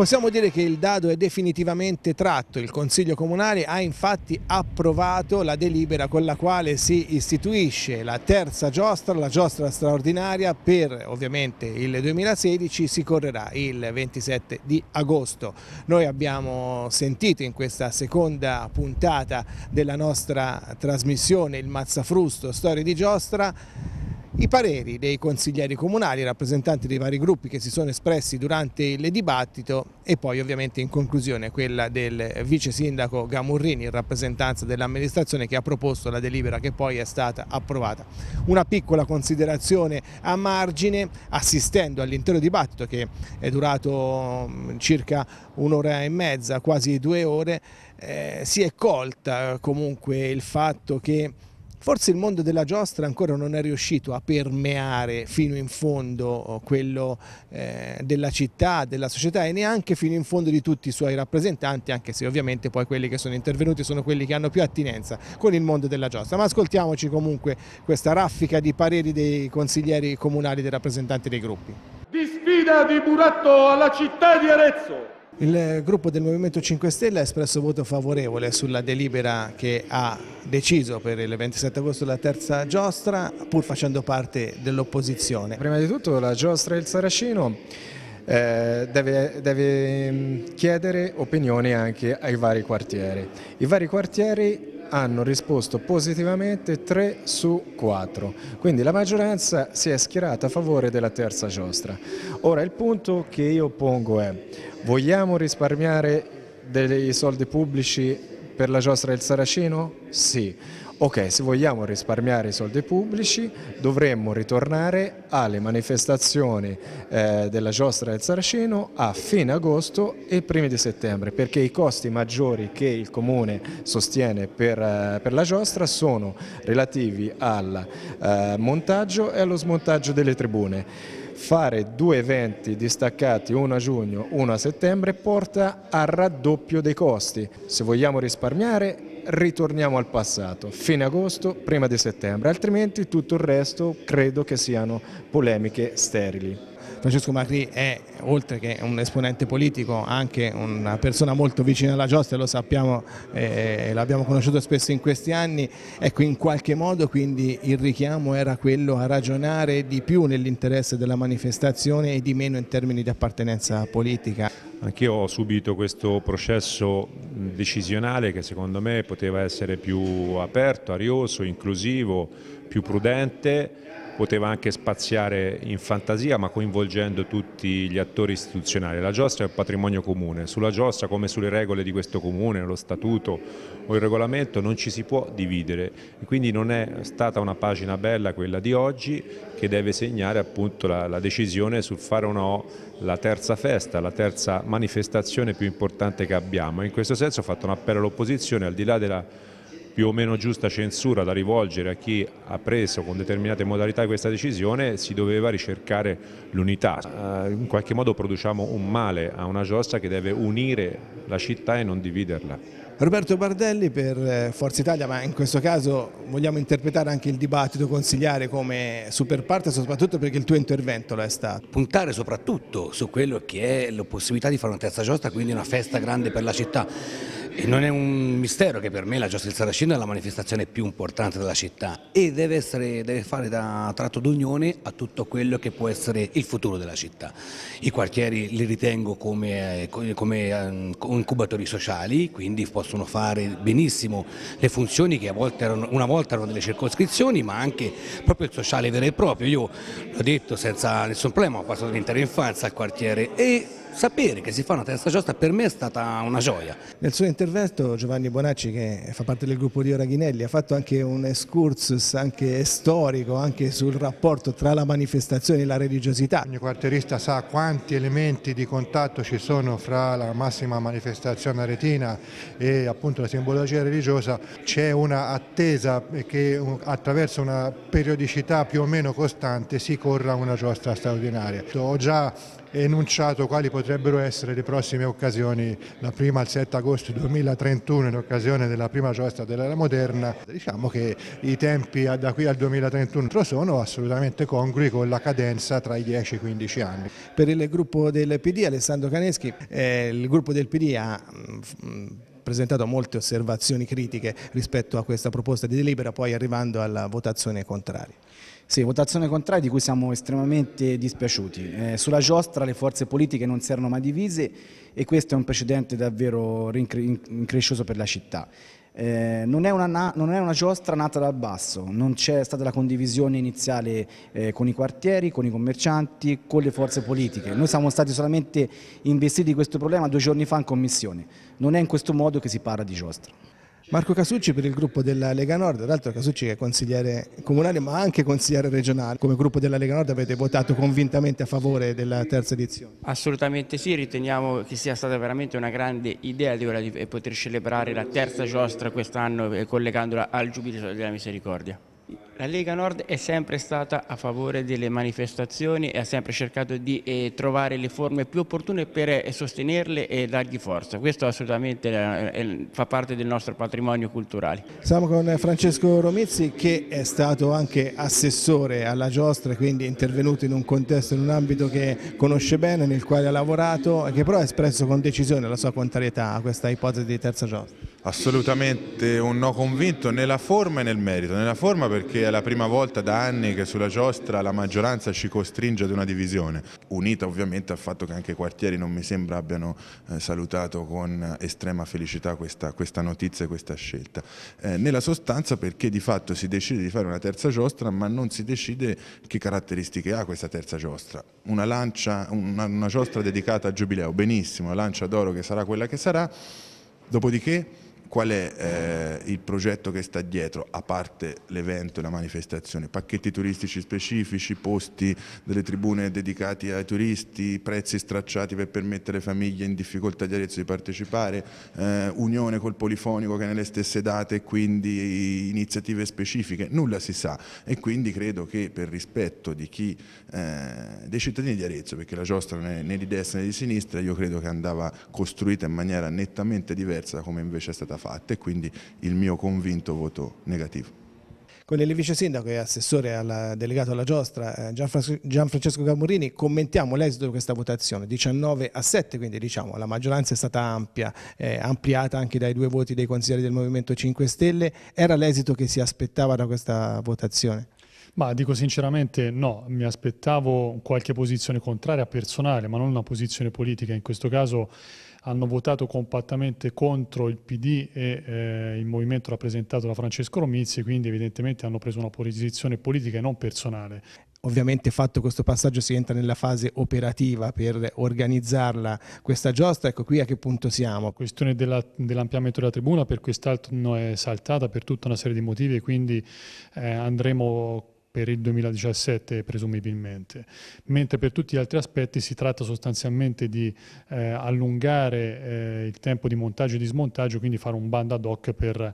Possiamo dire che il dado è definitivamente tratto, il Consiglio Comunale ha infatti approvato la delibera con la quale si istituisce la terza giostra, la giostra straordinaria per ovviamente il 2016, si correrà il 27 di agosto. Noi abbiamo sentito in questa seconda puntata della nostra trasmissione il Mazzafrusto, storie di giostra, i pareri dei consiglieri comunali, rappresentanti dei vari gruppi che si sono espressi durante il dibattito e poi ovviamente in conclusione quella del vice sindaco Gamurrini in rappresentanza dell'amministrazione che ha proposto la delibera che poi è stata approvata. Una piccola considerazione a margine, assistendo all'intero dibattito che è durato mm, circa un'ora e mezza, quasi due ore, eh, si è colta eh, comunque il fatto che Forse il mondo della giostra ancora non è riuscito a permeare fino in fondo oh, quello eh, della città, della società e neanche fino in fondo di tutti i suoi rappresentanti, anche se ovviamente poi quelli che sono intervenuti sono quelli che hanno più attinenza con il mondo della giostra. Ma ascoltiamoci comunque questa raffica di pareri dei consiglieri comunali, dei rappresentanti dei gruppi. Di sfida di Buratto alla città di Arezzo il gruppo del Movimento 5 Stelle ha espresso voto favorevole sulla delibera che ha deciso per il 27 agosto la terza giostra, pur facendo parte dell'opposizione. Prima di tutto la giostra e il Saracino eh, deve, deve mm, chiedere opinioni anche ai vari quartieri. I vari quartieri hanno risposto positivamente 3 su 4, quindi la maggioranza si è schierata a favore della terza giostra. Ora il punto che io pongo è Vogliamo risparmiare dei soldi pubblici per la giostra del Saracino? Sì. Ok, se vogliamo risparmiare i soldi pubblici dovremmo ritornare alle manifestazioni eh, della giostra del Saracino a fine agosto e primi di settembre perché i costi maggiori che il Comune sostiene per, eh, per la giostra sono relativi al eh, montaggio e allo smontaggio delle tribune fare due eventi distaccati, uno a giugno, uno a settembre, porta al raddoppio dei costi. Se vogliamo risparmiare, ritorniamo al passato, fine agosto, prima di settembre, altrimenti tutto il resto credo che siano polemiche sterili. Francesco Macri è oltre che un esponente politico anche una persona molto vicina alla giostra, lo sappiamo e eh, l'abbiamo conosciuto spesso in questi anni, ecco in qualche modo quindi il richiamo era quello a ragionare di più nell'interesse della manifestazione e di meno in termini di appartenenza politica. Anch'io ho subito questo processo decisionale che secondo me poteva essere più aperto, arioso, inclusivo, più prudente poteva anche spaziare in fantasia ma coinvolgendo tutti gli attori istituzionali. La giostra è un patrimonio comune, sulla giostra come sulle regole di questo comune, lo statuto o il regolamento non ci si può dividere e quindi non è stata una pagina bella quella di oggi che deve segnare appunto la, la decisione sul fare o no la terza festa, la terza manifestazione più importante che abbiamo. In questo senso ho fatto un appello all'opposizione al di là della più o meno giusta censura da rivolgere a chi ha preso con determinate modalità questa decisione, si doveva ricercare l'unità. Eh, in qualche modo produciamo un male a una giostra che deve unire la città e non dividerla. Roberto Bardelli per eh, Forza Italia, ma in questo caso vogliamo interpretare anche il dibattito consigliare come superparte, soprattutto perché il tuo intervento lo è stato. Puntare soprattutto su quello che è la possibilità di fare una terza giostra, quindi una festa grande per la città. E non è un mistero che per me la giustizia saracina è la manifestazione più importante della città e deve, essere, deve fare da tratto d'unione a tutto quello che può essere il futuro della città. I quartieri li ritengo come, eh, come eh, incubatori sociali, quindi possono fare benissimo le funzioni che erano, una volta erano delle circoscrizioni, ma anche proprio il sociale vero e proprio. Io l'ho detto senza nessun problema, ho passato l'intera infanzia al quartiere e sapere che si fa una terza giosta per me è stata una gioia. Nel suo intervento Giovanni Bonacci, che fa parte del gruppo di Oraghinelli, ha fatto anche un excursus anche storico anche sul rapporto tra la manifestazione e la religiosità. Ogni quartierista sa quanti elementi di contatto ci sono fra la massima manifestazione aretina e appunto la simbologia religiosa. C'è una attesa che attraverso una periodicità più o meno costante si corra una giostra straordinaria. Ho già enunciato quali potrebbero essere le prossime occasioni, la prima al 7 agosto 2031 in occasione della prima giostra dell'era moderna. Diciamo che i tempi da qui al 2031 sono assolutamente congrui con la cadenza tra i 10 e i 15 anni. Per il gruppo del PD Alessandro Caneschi, eh, il gruppo del PD ha mh, mm, mm, presentato molte osservazioni critiche rispetto a questa proposta di delibera, poi arrivando alla votazione contraria. Sì, votazione contraria di cui siamo estremamente dispiaciuti. Eh, sulla giostra le forze politiche non si erano mai divise e questo è un precedente davvero increscioso per la città. Eh, non, è una, non, è una, giostra nata dal basso, non c'è stata la condivisione iniziale eh, con i quartieri, con i commercianti, con le forze politiche. Noi siamo stati solamente investiti di questo problema due giorni fa in commissione. Non è in questo modo che si parla di giostra. Marco Casucci per il gruppo della Lega Nord, tra l'altro Casucci è consigliere comunale ma anche consigliere regionale. Come gruppo della Lega Nord avete votato convintamente a favore della terza edizione? Assolutamente sì, riteniamo che sia stata veramente una grande idea di, di eh, poter celebrare la terza giostra quest'anno eh, collegandola al Giubileo della Misericordia. La Lega Nord è sempre stata a favore delle manifestazioni e ha sempre cercato di eh, trovare le forme più opportune per eh, sostenerle e dargli forza. Questo assolutamente eh, fa parte del nostro patrimonio culturale. Siamo con Francesco Romizzi che è stato anche assessore alla giostra, quindi intervenuto in un contesto, in un ambito che conosce bene, nel quale ha lavorato e che però ha espresso con decisione la sua contrarietà a questa ipotesi di terza giostra. Assolutamente un no convinto nella forma e nel merito, nella forma perché è la prima volta da anni che sulla giostra la maggioranza ci costringe ad una divisione, unita ovviamente al fatto che anche i quartieri non mi sembra abbiano eh, salutato con estrema felicità questa, questa notizia e questa scelta. Eh, nella sostanza perché di fatto si decide di fare una terza giostra ma non si decide che caratteristiche ha questa terza giostra. Una, lancia, una, una giostra dedicata a Giubileo, benissimo, la lancia d'oro che sarà quella che sarà, dopodiché Qual è eh, il progetto che sta dietro, a parte l'evento e la manifestazione? Pacchetti turistici specifici, posti delle tribune dedicati ai turisti, prezzi stracciati per permettere alle famiglie in difficoltà di Arezzo di partecipare, eh, unione col Polifonico che è nelle stesse date e quindi iniziative specifiche, nulla si sa e quindi credo che per rispetto chi, eh, dei cittadini di Arezzo, perché la giostra non è né di destra né di sinistra, io credo che andava costruita in maniera nettamente diversa da come invece è stata fatta fatta e quindi il mio convinto voto negativo con il vice sindaco e assessore alla, delegato alla giostra eh, Gianfrancesco Gamburini commentiamo l'esito di questa votazione 19 a 7 quindi diciamo la maggioranza è stata ampia eh, ampliata anche dai due voti dei consiglieri del Movimento 5 Stelle era l'esito che si aspettava da questa votazione? Ma dico sinceramente no, mi aspettavo qualche posizione contraria personale ma non una posizione politica in questo caso hanno votato compattamente contro il PD e eh, il movimento rappresentato da Francesco Romizzi, quindi evidentemente hanno preso una posizione politica e non personale. Ovviamente fatto questo passaggio si entra nella fase operativa per organizzarla questa giostra, ecco qui a che punto siamo. La questione dell'ampliamento della tribuna per quest'altro è saltata per tutta una serie di motivi e quindi eh, andremo per il 2017 presumibilmente, mentre per tutti gli altri aspetti si tratta sostanzialmente di eh, allungare eh, il tempo di montaggio e di smontaggio, quindi fare un bando ad hoc per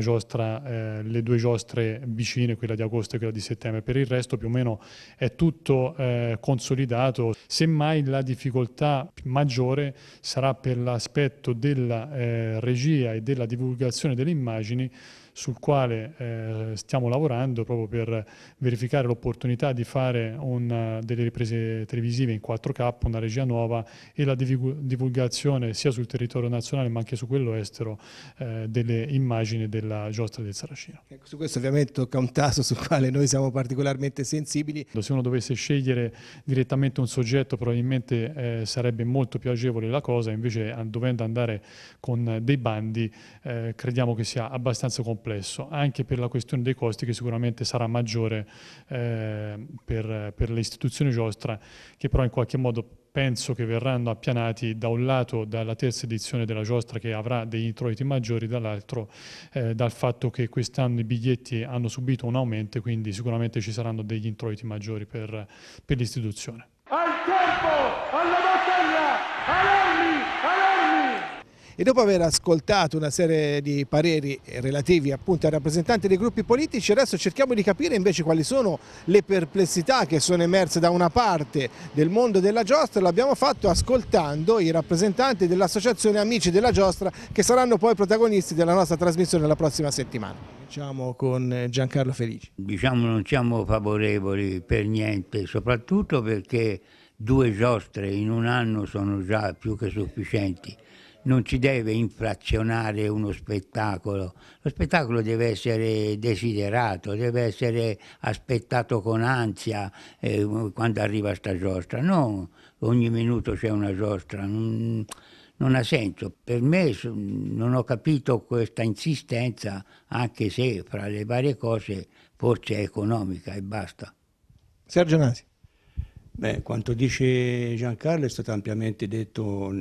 giostra, eh, le due giostre vicine, quella di agosto e quella di settembre, per il resto più o meno è tutto eh, consolidato, semmai la difficoltà maggiore sarà per l'aspetto della eh, regia e della divulgazione delle immagini, sul quale eh, stiamo lavorando proprio per verificare l'opportunità di fare una, eh, delle riprese televisive in 4K, una regia nuova e la divulgazione sia sul territorio nazionale ma anche su quello estero eh, delle immagini della giostra del Saracino. Ecco, su questo ovviamente tocca un tasso sul quale noi siamo particolarmente sensibili. Se uno dovesse scegliere direttamente un soggetto probabilmente eh, sarebbe molto più agevole la cosa, invece dovendo andare con dei bandi eh, crediamo che sia abbastanza complesso complesso, anche per la questione dei costi che sicuramente sarà maggiore eh, per, per le istituzioni giostra che però in qualche modo penso che verranno appianati da un lato dalla terza edizione della giostra che avrà degli introiti maggiori, dall'altro eh, dal fatto che quest'anno i biglietti hanno subito un aumento, quindi sicuramente ci saranno degli introiti maggiori per, per l'istituzione. Al tempo! e dopo aver ascoltato una serie di pareri relativi appunto ai rappresentanti dei gruppi politici adesso cerchiamo di capire invece quali sono le perplessità che sono emerse da una parte del mondo della giostra, l'abbiamo fatto ascoltando i rappresentanti dell'associazione Amici della Giostra che saranno poi protagonisti della nostra trasmissione la prossima settimana. Diciamo con eh, Giancarlo Felici. Diciamo non siamo favorevoli per niente, soprattutto perché due giostre in un anno sono già più che sufficienti non ci deve inflazionare uno spettacolo, lo spettacolo deve essere desiderato, deve essere aspettato con ansia eh, quando arriva sta giostra, No, ogni minuto c'è una giostra, non, non ha senso. Per me non ho capito questa insistenza, anche se fra le varie cose forse è economica e basta. Sergio Nasi. Beh, quanto dice Giancarlo è stato ampiamente detto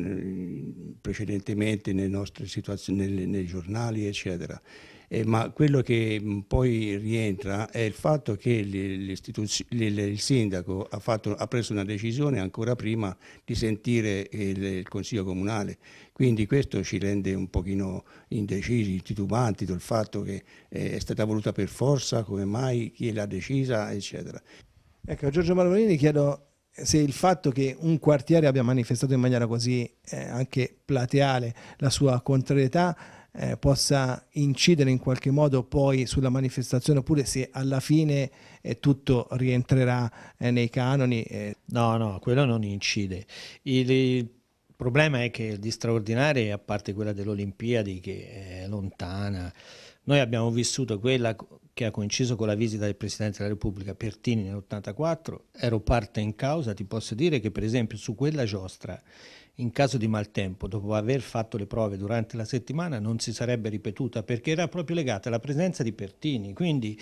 precedentemente nei, nei giornali, eccetera. Eh, ma quello che poi rientra è il fatto che il sindaco ha, fatto, ha, preso una decisione ancora prima di sentire il, il, Consiglio Comunale, quindi questo ci rende un pochino indecisi, titubanti del fatto che eh, è stata voluta per forza, come mai, chi l'ha decisa, eccetera. Ecco, Giorgio Malvanini chiedo se il fatto che un quartiere abbia manifestato in maniera così eh, anche plateale la sua contrarietà eh, possa incidere in qualche modo poi sulla manifestazione oppure se alla fine eh, tutto rientrerà eh, nei canoni. Eh. No, no, quello non incide. Il, il, problema è che di straordinario, a parte quella dell'Olimpiadi che è lontana, noi abbiamo vissuto quella che ha coinciso con la visita del Presidente della Repubblica Pertini nell'84, ero parte in causa, ti posso dire che per esempio su quella giostra, in caso di maltempo, dopo aver fatto le prove durante la settimana, non si sarebbe ripetuta perché era proprio legata alla presenza di Pertini, quindi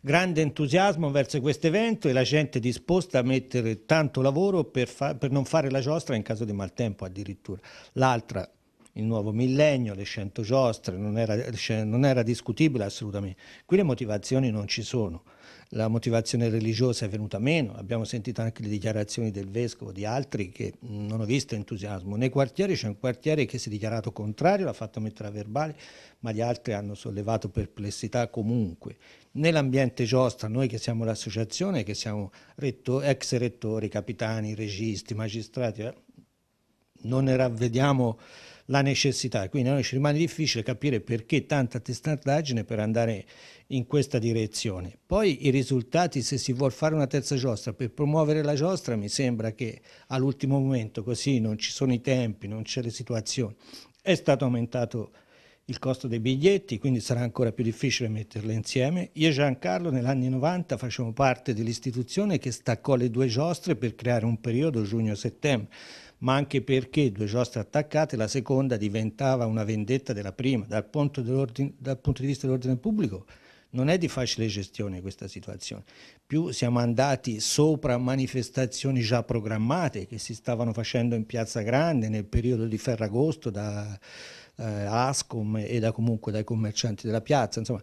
grande entusiasmo verso questo evento e la gente disposta a mettere tanto lavoro per, fa per non fare la giostra in caso di maltempo addirittura. L'altra il nuovo millennio, le 100 giostre, non era, cioè, non era discutibile assolutamente. Qui le motivazioni non ci sono, la motivazione religiosa è venuta meno, abbiamo sentito anche le dichiarazioni del vescovo, di altri che non ho visto entusiasmo. Nei quartieri c'è un quartiere che si è dichiarato contrario, l'ha fatto mettere a verbale, ma gli altri hanno sollevato perplessità comunque. Nell'ambiente giostra, noi che siamo l'associazione, che siamo retto, ex rettori, capitani, registi, magistrati, eh, non ne ravvediamo la necessità. Quindi a noi ci rimane difficile capire perché tanta testardaggine per andare in questa direzione. Poi i risultati, se si vuole fare una terza giostra, per promuovere la giostra mi sembra che all'ultimo momento, così non ci sono i tempi, non c'è le situazioni, è stato aumentato il costo dei biglietti, quindi sarà ancora più difficile metterle insieme. Io e Giancarlo negli anni 90 facciamo parte dell'istituzione che staccò le due giostre per creare un periodo giugno-settembre, ma anche perché due giostre attaccate, la seconda diventava una vendetta della prima. Dal punto, dal punto di vista dell'ordine pubblico non è di facile gestione questa situazione. Più siamo andati sopra manifestazioni già programmate che si stavano facendo in Piazza Grande nel periodo di Ferragosto da eh, Ascom e da, comunque dai commercianti della piazza. Insomma,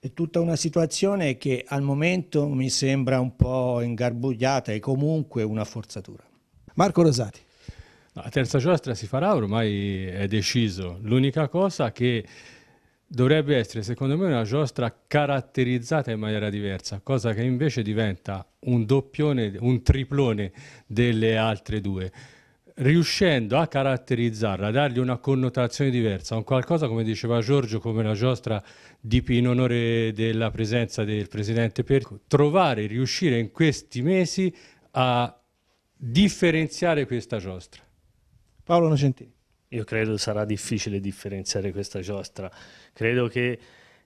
è tutta una situazione che al momento mi sembra un po' ingarbugliata e comunque una forzatura. Marco Rosati. La terza giostra si farà, ormai è deciso. L'unica cosa che dovrebbe essere secondo me una giostra caratterizzata in maniera diversa, cosa che invece diventa un doppione, un triplone delle altre due. Riuscendo a caratterizzarla, a dargli una connotazione diversa, un qualcosa come diceva Giorgio, come la giostra di in onore della presenza del presidente Per trovare, riuscire in questi mesi a differenziare questa giostra. Paolo Nocentini io credo sarà difficile differenziare questa giostra. Credo che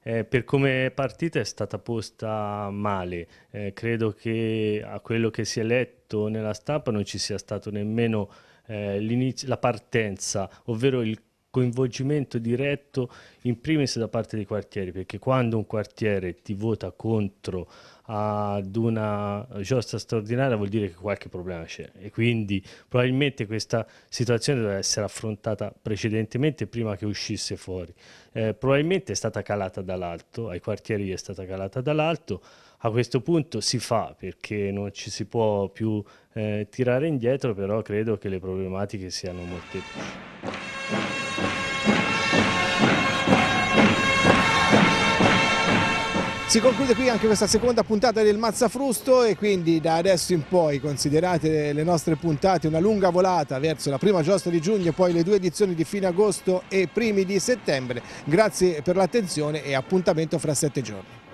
eh, per come è partita è stata posta male, eh, credo che a quello che si è letto nella stampa non ci sia stato nemmeno eh, la partenza, ovvero il coinvolgimento diretto in primis da parte dei quartieri, perché quando un quartiere ti vota contro ad una giostra straordinaria vuol dire che qualche problema c'è e quindi probabilmente questa situazione doveva essere affrontata precedentemente prima che uscisse fuori. Eh, probabilmente è stata calata dall'alto, ai quartieri è stata calata dall'alto, a questo punto si fa perché non ci si può più eh, tirare indietro, però credo che le problematiche siano molteplici. Si conclude qui anche questa seconda puntata del Mazzafrusto e quindi da adesso in poi considerate le nostre puntate una lunga volata verso la prima giostra di giugno e poi le due edizioni di fine agosto e primi di settembre. Grazie per l'attenzione e appuntamento fra sette giorni.